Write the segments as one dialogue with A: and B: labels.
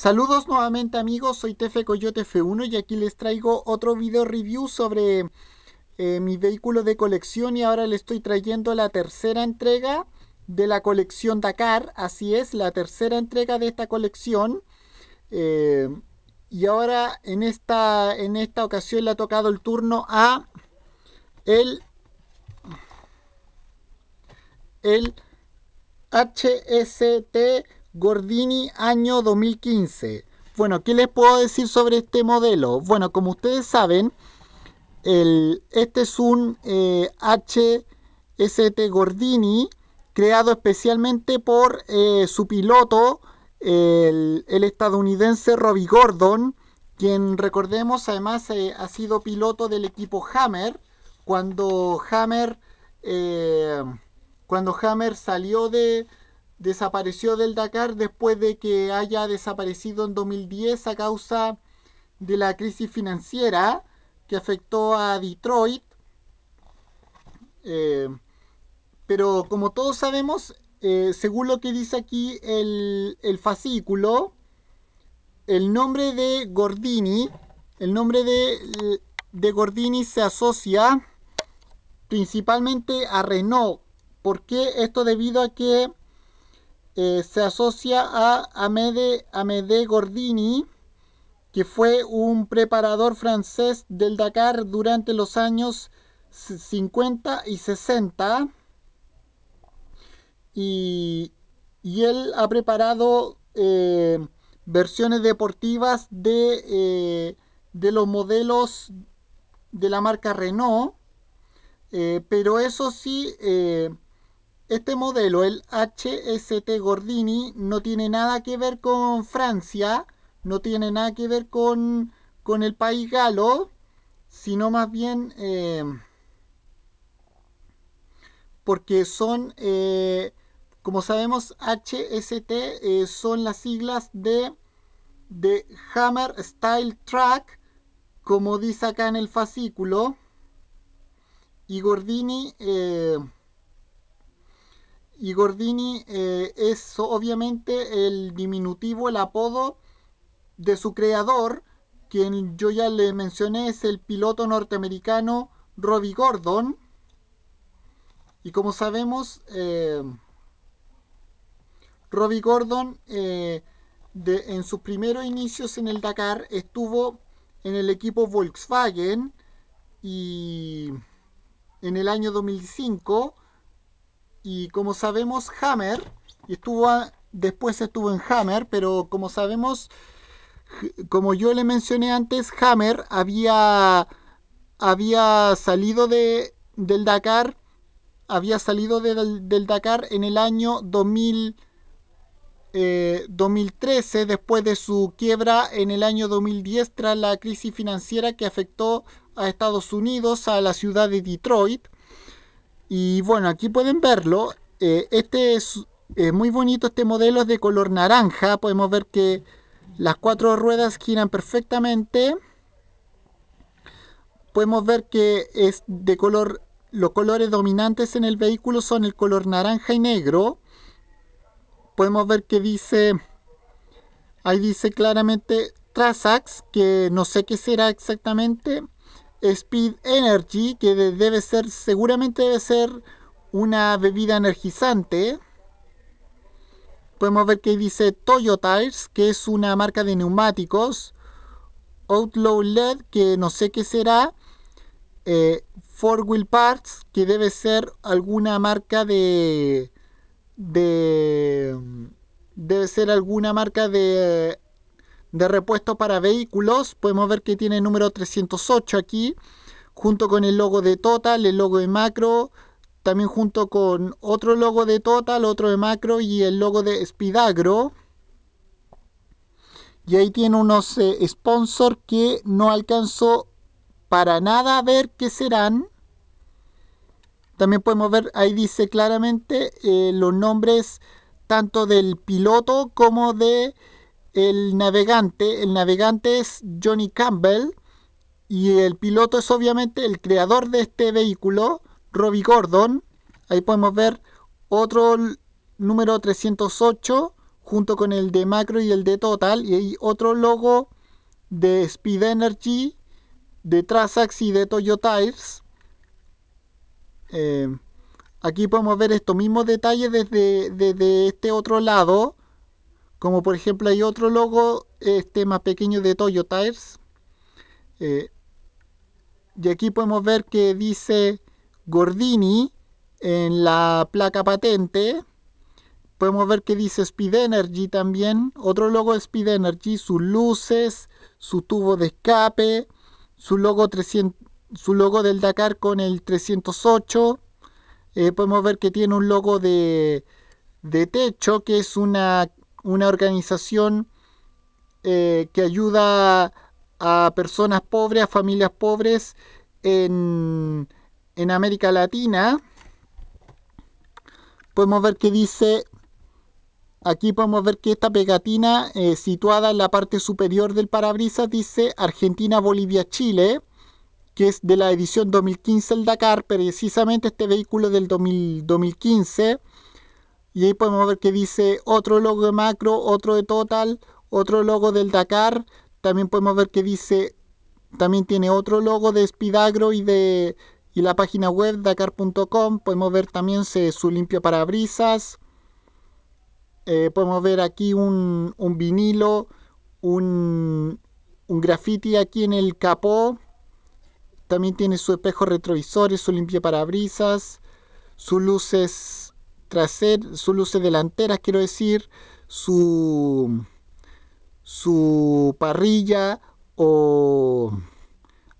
A: Saludos nuevamente amigos, soy Tefe Coyote F1 y aquí les traigo otro video review sobre eh, mi vehículo de colección y ahora le estoy trayendo la tercera entrega de la colección Dakar, así es, la tercera entrega de esta colección. Eh, y ahora en esta, en esta ocasión le ha tocado el turno a el, el HST Gordini año 2015. Bueno, ¿qué les puedo decir sobre este modelo? Bueno, como ustedes saben, este es un HST eh, Gordini creado especialmente por eh, su piloto, el, estadounidense Robbie Gordon, quien recordemos además eh, ha sido piloto del equipo Hammer cuando Hammer, cuando Hammer salió de, desapareció del Dakar después de que haya desaparecido en 2010 a causa de la crisis financiera que afectó a Detroit. Eh, pero como todos sabemos, eh, según lo que dice aquí el, fascículo, el nombre de Gordini, el nombre de, de Gordini se asocia principalmente a Renault. ¿Por qué? Esto debido a que eh, se asocia a Amede, Amede Gordini, que fue un preparador francés del Dakar durante los años 50 y 60. Y, él ha preparado eh, versiones deportivas de, eh, de, los modelos de la marca Renault. pero eso sí, este modelo, el HST Gordini, no tiene nada que ver con Francia, no tiene nada que ver con, con el país galo, sino más bien eh, porque son, eh, como sabemos, HST eh, son las siglas de, de Hammer Style Track, como dice acá en el fascículo, y Gordini... Y Gordini eh, es obviamente el diminutivo, el apodo de su creador, quien yo ya le mencioné es el piloto norteamericano Robbie Gordon. Y como sabemos, eh, Robbie Gordon eh, en sus primeros inicios en el Dakar estuvo en el equipo Volkswagen y en el año 2005 y como sabemos Hammer, estuvo después estuvo en Hammer, pero como sabemos, como yo le mencioné antes, Hammer había, había salido de, del Dakar, había salido del, Dakar en el año 2013, eh, después de su quiebra en el año 2010 tras la crisis financiera que afectó a Estados Unidos, a la ciudad de Detroit. Y bueno, aquí pueden verlo. Eh, este es, muy bonito, este modelo es de color naranja. Podemos ver que las cuatro ruedas giran perfectamente. Podemos ver que es de color, los colores dominantes en el vehículo son el color naranja y negro. Podemos ver que dice, ahí dice claramente Trasax, que no sé qué será exactamente. Speed Energy, que debe ser, seguramente debe ser una bebida energizante. Podemos ver que dice Toyo que es una marca de neumáticos. Outlaw LED, que no sé qué será. Eh, Four Wheel Parts, que debe ser alguna marca de... de debe ser alguna marca de de repuesto para vehículos. Podemos ver que tiene el número 308 aquí, junto con el logo de Total, el logo de Macro, también junto con otro logo de Total, otro de Macro y el logo de Spidagro. Y ahí tiene unos eh, sponsors que no alcanzó para nada a ver qué serán. También podemos ver, ahí dice claramente eh, los nombres tanto del piloto como de el navegante, el navegante es Johnny Campbell y el piloto es obviamente el creador de este vehículo, Robbie Gordon. Ahí podemos ver otro número 308 junto con el de Macro y el de Total y hay otro logo de Speed Energy, de Trasax y de toyota Tires. Eh, aquí podemos ver estos mismos detalles desde, desde este otro lado como por ejemplo hay otro logo este más pequeño de Toyo Tires. Eh, y aquí podemos ver que dice Gordini en la placa patente. Podemos ver que dice Speed Energy también. Otro logo de Speed Energy. Sus luces, su tubo de escape, su logo, 300, su logo del Dakar con el 308. Eh, podemos ver que tiene un logo de, de techo que es una una organización eh, que ayuda a personas pobres, a familias pobres en, América Latina. Podemos ver que dice, aquí podemos ver que esta pegatina eh, situada en la parte superior del parabrisas dice Argentina, Bolivia, Chile, que es de la edición 2015 el Dakar, precisamente este vehículo del 2015 y ahí podemos ver que dice otro logo de macro, otro de total, otro logo del Dakar. También podemos ver que dice, también tiene otro logo de Spidagro y de la página web dakar.com. Podemos ver también su limpio parabrisas. Eh, podemos ver aquí un, vinilo, un, graffiti aquí en el capó. También tiene su espejo retrovisor, su limpio parabrisas, sus luces traser sus luces delanteras, quiero decir, su, su parrilla o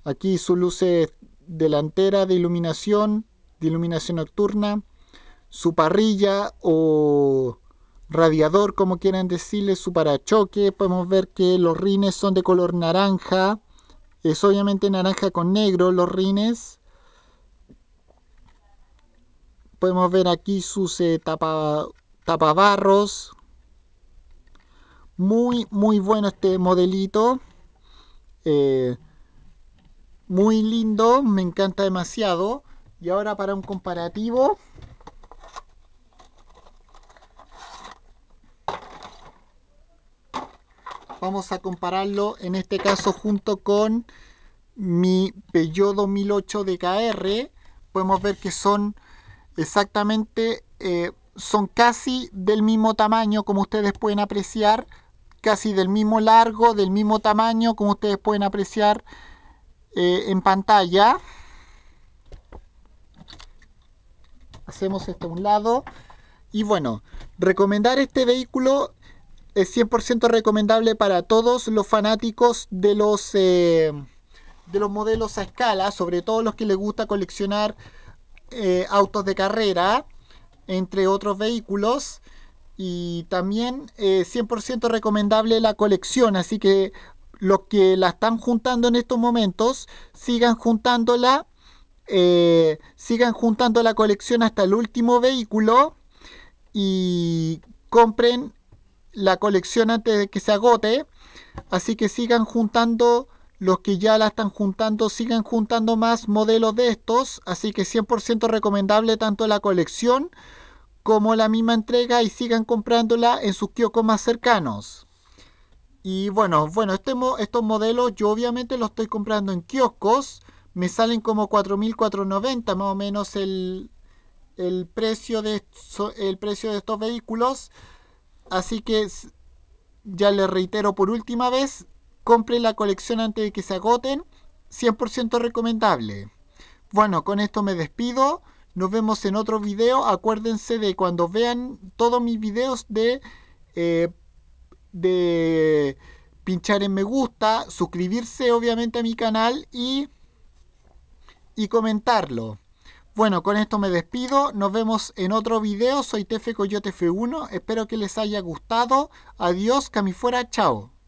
A: aquí su luces delantera de iluminación, de iluminación nocturna, su parrilla o radiador, como quieran decirle, su parachoque. Podemos ver que los rines son de color naranja. Es obviamente naranja con negro los rines podemos ver aquí sus eh, tapa, tapabarros. Muy, muy bueno este modelito. Eh, muy lindo, me encanta demasiado. Y ahora para un comparativo. Vamos a compararlo en este caso junto con mi Peugeot 2008 DKR. Podemos ver que son Exactamente, eh, son casi del mismo tamaño como ustedes pueden apreciar, casi del mismo largo, del mismo tamaño como ustedes pueden apreciar eh, en pantalla. Hacemos este a un lado. Y bueno, recomendar este vehículo es 100% recomendable para todos los fanáticos de los, eh, de los modelos a escala, sobre todo los que les gusta coleccionar eh, autos de carrera, entre otros vehículos. Y también 100% eh, recomendable la colección, así que los que la están juntando en estos momentos, sigan juntándola, eh, sigan juntando la colección hasta el último vehículo y compren la colección antes de que se agote. Así que sigan juntando los que ya la están juntando sigan juntando más modelos de estos, así que 100% recomendable tanto la colección como la misma entrega y sigan comprándola en sus kioscos más cercanos. Y bueno, bueno, este estos modelos yo obviamente los estoy comprando en kioscos, me salen como 4.490 más o menos el, precio de, el precio de estos vehículos, así que ya les reitero por última vez, compre la colección antes de que se agoten, 100% recomendable. Bueno, con esto me despido. Nos vemos en otro video. Acuérdense de cuando vean todos mis videos de, eh, de pinchar en me gusta, suscribirse obviamente a mi canal y, y comentarlo. Bueno, con esto me despido. Nos vemos en otro video. Soy Tefe Coyote F1. Espero que les haya gustado. Adiós, mi fuera, chao.